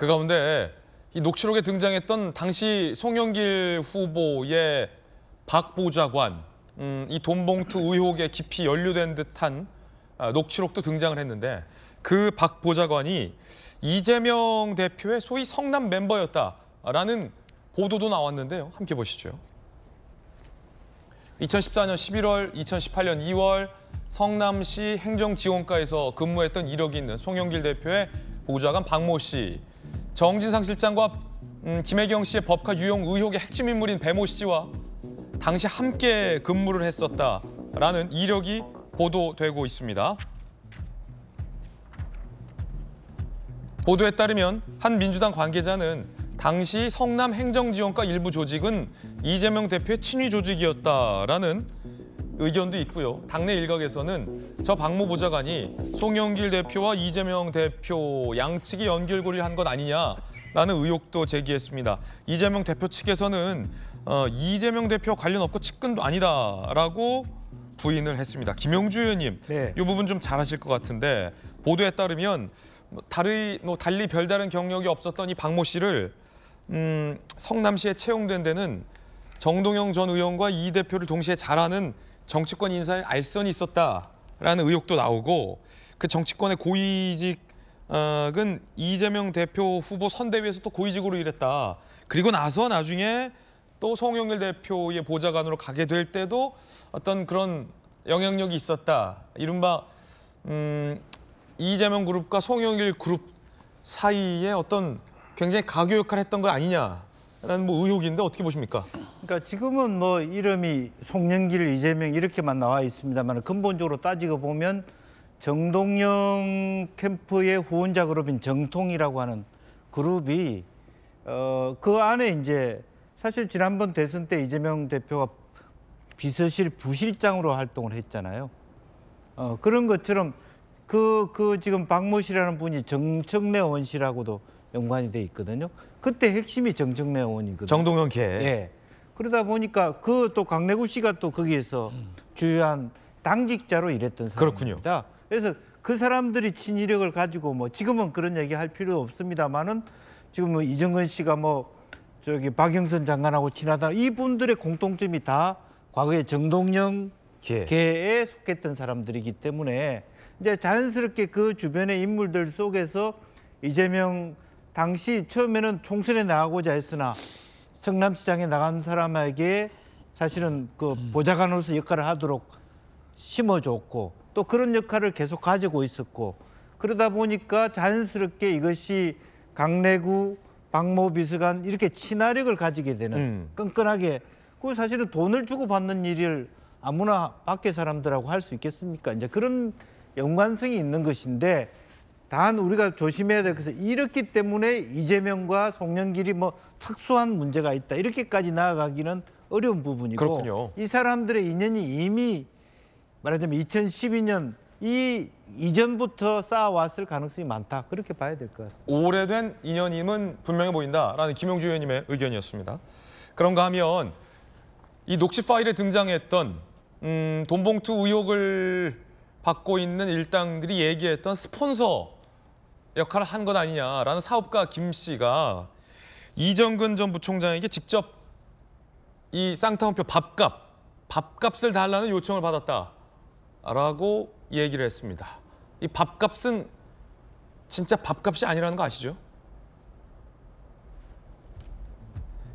그 가운데 이 녹취록에 등장했던 당시 송영길 후보의 박 보좌관, 음, 이 돈봉투 의혹에 깊이 연루된 듯한 아, 녹취록도 등장을 했는데 그 박 보좌관이 이재명 대표의 소위 성남 멤버였다라는 보도도 나왔는데요. 함께 보시죠. 2014년 11월, 2018년 2월 성남시 행정지원과에서 근무했던 이력이 있는 송영길 대표의 보좌관 박모 씨 정진상 실장과 음, 김혜경 씨의 법카 유용 의혹의 핵심 인물인 배모 씨와 당시 함께 근무를 했었다라는 이력이 보도되고 있습니다. 보도에 따르면 한 민주당 관계자는 당시 성남 행정지원과 일부 조직은 이재명 대표의 친위 조직이었다라는 의견도 있고요. 당내 일각에서는 저 박모 보좌관이 송영길 대표와 이재명 대표 양측이 연결고리를 한 것 아니냐라는 의혹도 제기했습니다. 이재명 대표 측에서는 어, 이재명 대표 관련 없고 측근도 아니다라고 부인을 했습니다. 김영주 의원님, 네. 이 부분 좀 잘하실 것 같은데 보도에 따르면 뭐 달리, 뭐 달리 별다른 경력이 없었던 이 박모 씨를 음, 성남시에 채용된 데는 정동영 전 의원과 이 대표를 동시에 잘하는 정치권 인사에 알선이 있었다라는 의혹도 나오고 그 정치권의 고위직은 어, 이재명 대표 후보 선대위에서 또 고위직으로 일했다. 그리고 나서 나중에 또 송영길 대표의 보좌관으로 가게 될 때도 어떤 그런 영향력이 있었다. 이른바 음, 이재명 그룹과 송영길 그룹 사이에 어떤 굉장히 가교 역할을 했던 거 아니냐. 라는 뭐 의혹인데 어떻게 보십니까? 그러니까 지금은 뭐 이름이 송영길, 이재명 이렇게만 나와 있습니다만 근본적으로 따지고 보면 정동영 캠프의 후원자 그룹인 정통이라고 하는 그룹이 어, 그 안에 이제 사실 지난번 대선 때 이재명 대표가 비서실 부실장으로 활동을 했잖아요. 어, 그런 것처럼 그, 그 지금 박모 씨라는 분이 정청래 원씨라고도 연관이 돼 있거든요. 그때 핵심이 정청래 원이거든요 정동영 개. 예. 그러다 보니까 그 또강내구 씨가 또 거기에서 주요한 당직자로 일했던 사람입니다. 그렇군요. 그래서 그 사람들이 친이력을 가지고 뭐 지금은 그런 얘기 할 필요 없습니다만은 지금 뭐 이정근 씨가 뭐 저기 박영선 장관하고 친하다 이분들의 공통점이 다 과거에 정동영 개. 개에 속했던 사람들이기 때문에 이제 자연스럽게 그 주변의 인물들 속에서 이재명 당시 처음에는 총선에 나가고자 했으나 성남시장에 나간 사람에게 사실은 그 보좌관으로서 역할을 하도록 심어줬고 또 그런 역할을 계속 가지고 있었고 그러다 보니까 자연스럽게 이것이 강내구 박모비서관 이렇게 친화력을 가지게 되는 음. 끈끈하게 그 사실은 돈을 주고 받는 일을 아무나 밖에 사람들하고 할 수 있겠습니까? 이제 그런 연관성이 있는 것인데 단 우리가 조심해야 될 것은 이렇기 때문에 이재명과 송영길이 뭐 특수한 문제가 있다 이렇게까지 나아가기는 어려운 부분이고 그렇군요. 이 사람들의 인연이 이미 말하자면 2012년 이 이전부터 쌓아왔을 가능성이 많다 그렇게 봐야 될 것 같습니다. 오래된 인연임은 분명해 보인다라는 김용주 의원님의 의견이었습니다. 그런가 하면 이 녹취 파일에 등장했던 음, 돈봉투 의혹을 받고 있는 일당들이 얘기했던 스폰서 역할을 한건 아니냐라는 사업가 김 씨가 이정근 전 부총장에게 직접 이 쌍타운표 밥값, 밥값을 달라는 요청을 받았다라고 얘기를 했습니다. 이 밥값은 진짜 밥값이 아니라는 거 아시죠?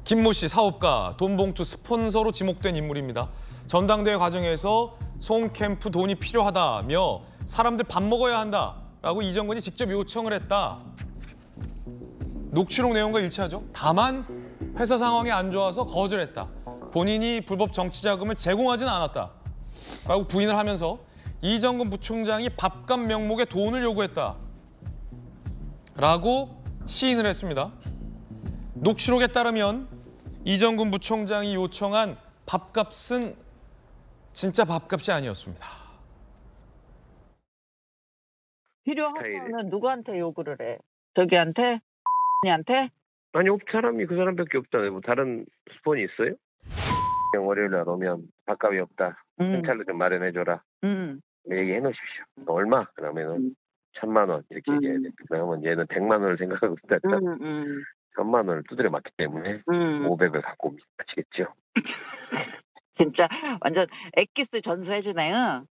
김 모 씨 사업가 돈봉투 스폰서로 지목된 인물입니다. 전당대회 과정에서 송캠프 돈이 필요하다며 사람들 밥 먹어야 한다. 라고 이정근이 직접 요청을 했다. 녹취록 내용과 일치하죠. 다만 회사 상황이 안 좋아서 거절했다. 본인이 불법 정치 자금을 제공하진 않았다. 라고 부인을 하면서 이정근 부총장이 밥값 명목에 돈을 요구했다. 라고 시인을 했습니다. 녹취록에 따르면 이정근 부총장이 요청한 밥값은 진짜 밥값이 아니었습니다. 필요하면은 그러니까 누구한테 요구를 해? 저기한테? X한테? 아니 사람이 그 사람밖에 없잖아요. 뭐 다른 스폰이 있어요? 그냥 월요일 날 오면 밥값이 없다. 음. 현찰로 좀 마련해줘라. 음. 네, 얘기해 놓으십시오. 얼마? 그러면은 음. 천만 원 이렇게 음. 얘기해야 돼. 그러면 얘는 백만 원을 생각하고 있다. 음, 음. 천만 원을 두드려 맞기 때문에 음. 오백을 갖고 오니 아시겠죠? 진짜 완전 액기스 전수해주네요.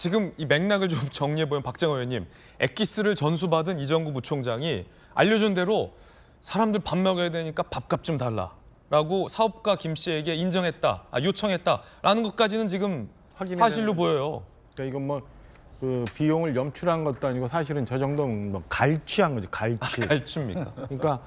지금 이 맥락을 좀 정리해보면 박정호 의원님, 액기스를 전수받은 이정구 부총장이 알려준 대로 사람들 밥 먹어야 되니까 밥값 좀 달라라고 사업가 김 씨에게 인정했다, 아, 요청했다라는 것까지는 지금 사실로 보여요. 그러니까 이건 뭐그 비용을 염출한 것도 아니고 사실은 저 정도면 뭐 갈취한 거죠, 갈취. 아, 갈취입니까? 그러니까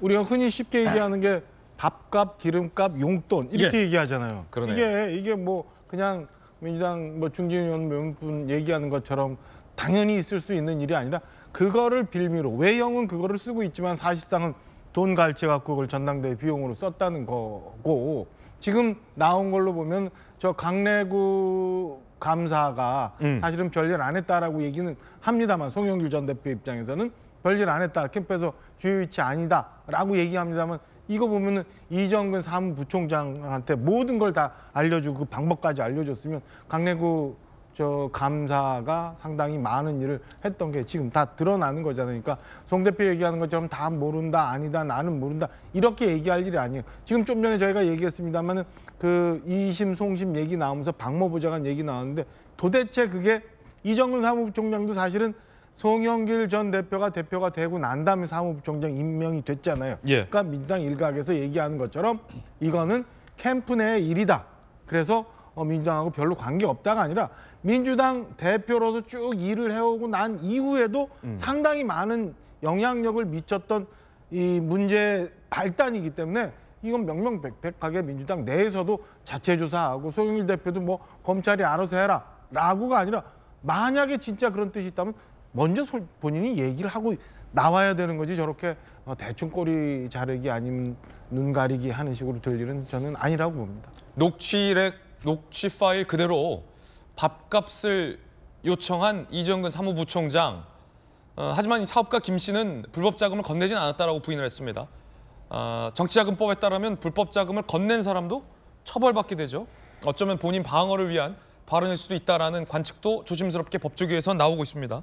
우리가 흔히 쉽게 얘기하는 게 밥값, 기름값, 용돈 이렇게 예. 얘기하잖아요. 그러네요. 이게 이게 뭐 그냥 민주당 뭐 중진 의원 몇 분 얘기하는 것처럼 당연히 있을 수 있는 일이 아니라 그거를 빌미로 외형은 그거를 쓰고 있지만 사실상은 돈 갈채 갖고 그걸 전당대회 비용으로 썼다는 거고 지금 나온 걸로 보면 저 강내구 감사가 음. 사실은 별일 안 했다라고 얘기는 합니다만 송영길 전 대표 입장에서는 별일 안 했다 캠프에서 주요 위치 아니다라고 얘기합니다만 이거 보면은 이정근 사무부총장한테 모든 걸 다 알려주고 그 방법까지 알려줬으면 강내구 그 저 감사가 상당히 많은 일을 했던 게 지금 다 드러나는 거잖아요. 그러니까 송 대표 얘기하는 것처럼 다 모른다, 아니다, 나는 모른다 이렇게 얘기할 일이 아니에요. 지금 좀 전에 저희가 얘기했습니다만은 그 이심 송심 얘기 나오면서 박모 부장관 얘기 나왔는데 도대체 그게 이정근 사무총장도 사실은 송영길 전 대표가 대표가 되고 난 다음에 사무총장 임명이 됐잖아요. 예. 그러니까 민주당 일각에서 얘기하는 것처럼 이거는 캠프 내 일이다. 그래서 어, 민주당하고 별로 관계없다가 아니라 민주당 대표로서 쭉 일을 해오고 난 이후에도 음. 상당히 많은 영향력을 미쳤던 이 문제 발단이기 때문에 이건 명명백백하게 민주당 내에서도 자체 조사하고 송영일 대표도 뭐 검찰이 알아서 해라라고가 아니라 만약에 진짜 그런 뜻이 있다면 먼저 본인이 얘기를 하고 나와야 되는 거지 저렇게 어, 대충 꼬리 자르기 아니면 눈 가리기 하는 식으로 될 일은 저는 아니라고 봅니다. 녹취렉 녹취 파일 그대로 밥값을 요청한 이정근 사무부총장. 어, 하지만 이 사업가 김 씨는 불법 자금을 건네진 않았다라고 부인을 했습니다. 어, 정치자금법에 따르면 불법 자금을 건넨 사람도 처벌받게 되죠. 어쩌면 본인 방어를 위한 발언일 수도 있다라는 관측도 조심스럽게 법조계에서 나오고 있습니다.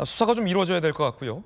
아, 수사가 좀 이루어져야 될 것 같고요.